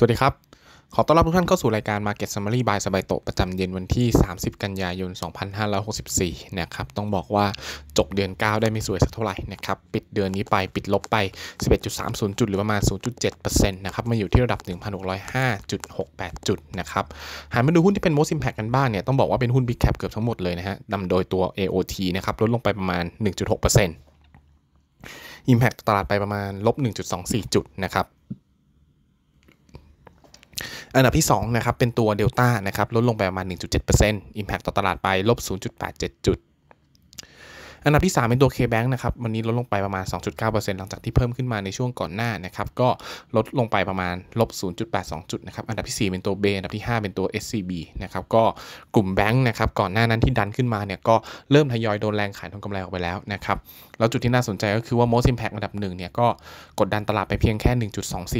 สวัสดีครับ ขอต้อนรับทุกท่านเข้าสู่รายการ Market Summary by สบายโต ประจำเย็นวันที่ 30 กันยายน 2564นะครับต้องบอกว่าจบเดือน 9 ได้ไม่สวยสักเท่าไหร่นะครับปิดเดือนนี้ไปปิดลบไป 11.30 จุดหรือประมาณ 0.7%นะครับมาอยู่ที่ระดับ 1,605.68 จุดนะครับหันมาดูหุ้นที่เป็น most impact กันบ้างเนี่ยต้องบอกว่าเป็นหุ้น big cap เกือบทั้งหมดเลยนะฮะนำโดยตัว AOT นะครับลดลงไปประมาณ 1.6% Impact ตลาดไปประมาณลบ1.24จุดนะครับอันดับที่2นะครับเป็นตัวเดลต้านะครับลดลงไปประมาณ 1.7% Impact ต่อตลาดไปลบ0.87 จุดอันดับที่3เป็นตัว K-Bank นะครับวันนี้ลดลงไปประมาณ 2.9%หลังจากที่เพิ่มขึ้นมาในช่วงก่อนหน้านะครับก็ลดลงไปประมาณลบ0.82 จุดนะครับอันดับที่4เป็นตัวเบอันดับที่ 5 เป็นตัว SCB นะครับก็กลุ่มแบงค์นะครับก่อนหน้านั้นที่ดันขึ้นมาเนี่ยก็เริ่มทยอยโดนแรงขายทำกำไรออกไปแล้วนะครับแล้ว จุดที่น่าสนใจก็คือว่า most impact อันดับหนึ่งเนี่ยก็กดดันตลาดไปเพียงแค่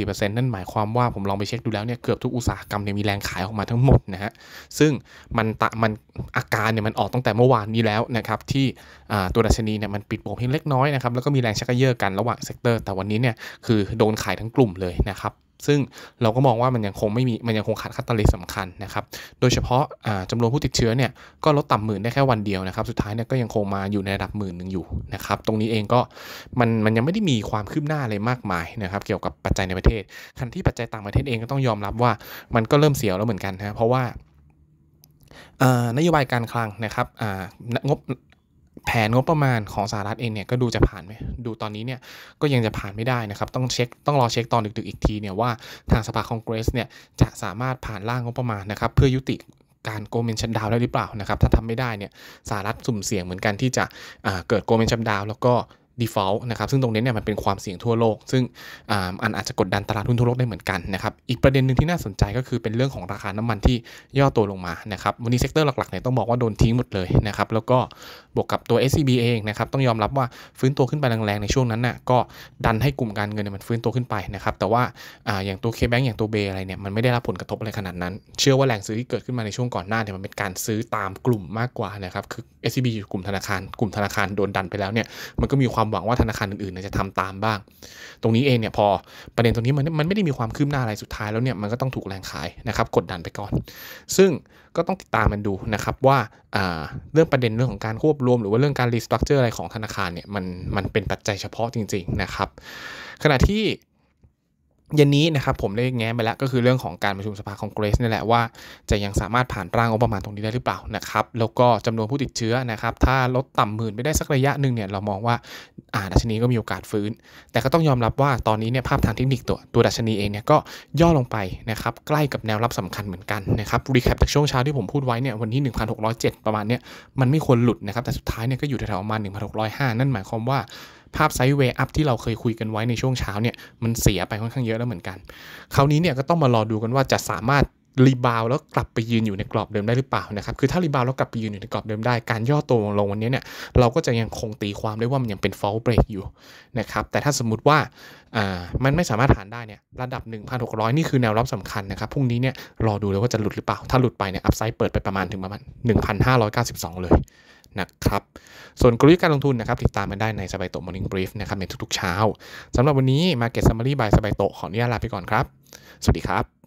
1.24%นั่นหมายความว่าผมลองไปเช็คดูแล้วเนี่ยเกือบทุกอุตสาหกรรมเนี่ยมีแรงขายออกมาทั้งหมดนะฮะซึ่งมันตะมันอาการเนี่ยมันออกตั้งแต่เมื่อวานนี้แล้วนะครับที่ตัวตัวดัชนีเนี่ยมันปิดบวกเพียงเล็กน้อยนะครับแล้วก็มีแรงชักเยอะกันระหว่างเซกเตอร์แต่วันนี้เนี่ยคือโดนขายทั้งกลุ่มเลยนะครับซึ่งเราก็มองว่ามันยังคงไม่มีมันยังคงขาดคัตตาลิสสำคัญนะครับโดยเฉพาะะจำนวนผู้ติดเชื้อเนี่ยก็ลดต่ำหมื่นได้แค่วันเดียวนะครับ สุดท้ายเนี่ยก็ยังคงมาอยู่ในระดับหมื่นหนึ่งอยู่นะครับตรงนี้เองก็มันมันยังไม่ได้มีความคืบหน้าอะไรมากมายนะครับเกี่ยวกับปัจจัยในประเทศขณะที่ปัจจัยต่างประเทศเองก็ต้องยอมรับว่ามันก็เริ่มเสียวแล้วเหมือนกันนะเพราะว่านโยบายการคลังนะครับงบแผนงบประมาณของสหรัฐเองเนี่ยก็ดูจะผ่านไหม ดูตอนนี้เนี่ยก็ยังจะผ่านไม่ได้นะครับ ต้องเช็ค ต้องรอเช็คตอนดึกๆอีกทีเนี่ยว่าทางสภาคองเกรสเนี่ยจะสามารถผ่านร่างงบประมาณนะครับเพื่อยุติการโกลเมนชันดาวได้หรือเปล่านะครับ ถ้าทำไม่ได้เนี่ยสหรัฐสุ่มเสี่ยงเหมือนกันที่จะะเกิดโกลเมนชันดาวแล้วก็ default นะครับซึ่งตรงนี้เนี่ยมันเป็นความเสี่ยงทั่วโลก ซึ่งอันอาจจะกดดันตลาดหุ้นทั่วโลกได้เหมือนกันนะครับอีกประเด็นหนึ่งที่น่าสนใจก็คือเป็นเรื่องของราคาน้ำมันที่ย่อตัวลงมานะครับวันนี้เซกเตอร์หลักๆเนี่ยต้องบอกว่าโดนทิ้งหมดเลยนะครับแล้วก็บวกกับตัว SCB เองนะครับต้องยอมรับว่าฟื้นตัวขึ้นไปแรงๆในช่วงนั้นน่ะก็ดันให้กลุ่มการเงินเนี่ยมันฟื้นตัวขึ้นไปนะครับแต่ว่าอ่าอย่างตัวแบง n ์อย่างตัวเบอะไรเนี่ยมันไม่ได้รับผลกระทบอะไรขนาดนั้นเชื่อว่าแรงซื้อที่เกิดขึ้นมาในช่วงก่อนหน้าเนี่ยมันเป็นการซื้อตามกลุ่มมากกว่านะครับคือ SCB อยู่กลุ่มธนาคาร กลุ่มธนาคารโดนดันไปแล้วเนี่ยมันก็มีความหวังว่าธนาคารอื่นๆจะทำตามบ้าง ตรงนี้เองเนี่ย พอประเด็นตรงนี้มันมันไม่ได้มีความคืบหน้าอะไรสุดท้ายแล้วเนี่ยมันก็ต้องถูกแรงขายนะครับกดดันไปก่อน ซึ่งก็ต้องติดตามมันดูนะครับว่าเรื่องประเด็นเรื่องของการควบรวม หรือว่าเรื่องการรีสตรัคเจอร์อะไรของธนาคารเนี่ยมันมันเป็นปัจจัยเฉพาะจริง ๆนะครับ ขณะที่เย็นนี้นะครับผมได้แง้มไปแล้วก็คือเรื่องของการประชุมสภาคองเกรสนี่แหละว่า จะยังสามารถผ่านร่างงบประมาณตรงนี้ได้หรือเปล่านะครับแล้วก็จำนวนผู้ติดเชื้อนะครับถ้าลดต่ำหมื่นไปได้สักระยะหนึ่งเนี่ยเรามองว่าอ่า ดัชนีก็มีโอกาสฟื้น แต่ก็ต้องยอมรับว่าตอนนี้เนี่ยภาพทางเทคนิคตัว ตัวดัชนีเองเนี่ยก็ย่อลงไปนะครับใกล้กับแนวรับสำคัญเหมือนกันนะครับรีแคปจากช่วงเช้าที่ผมพูดไว้เนี่ยวันนี้1607 ประมาณเนี่ยมันไม่ควรหลุดนะครับแต่สุดท้ายเนี่ยก็อยู่แถวๆประมาณ1605 นั่นหมายความว่าภาพไซด์เวย์อัพที่เราเคยคุยกันไว้ในช่วงเช้าเนี่ยมันเสียไปค่อนข้างเยอะแล้วเหมือนกัน คราวนี้เนี่ยก็ต้องมารอดูกันว่าจะสามารถรีบาวแล้วกลับไปยืนอยู่ในกรอบเดิมได้หรือเปล่านะครับคือถ้ารีบาวแล้วกลับไปยืนอยู่ในกรอบเดิมได้การย่อตัวลงวันนี้เนี่ยเราก็จะยังคงตีความได้ว่ามันยังเป็น fall break อยู่นะครับแต่ถ้าสมมุติว่ามันไม่สามารถผ่านได้เนี่ยระดับ 1,600 นี่คือแนวรับสำคัญนะครับพรุ่งนี้เนี่ยรอดูเลยว่าจะหลุดหรือเปล่า ถ้าหลุดไปเนี่ยอัพไซด์เปิดไปประมาณถึงประมาณ1,592 เลยนะครับ ส่วนกลยุทธ์การลงทุนนะครับ ติดตามกันได้ในสบายโตมอร์นิ่งบ i e ฟนะครับในทุกๆเช้าสำหรับวันนี้ Market Summary by สบายโต ขออนุญาตลาไปก่อนครับ สวัสดีครับ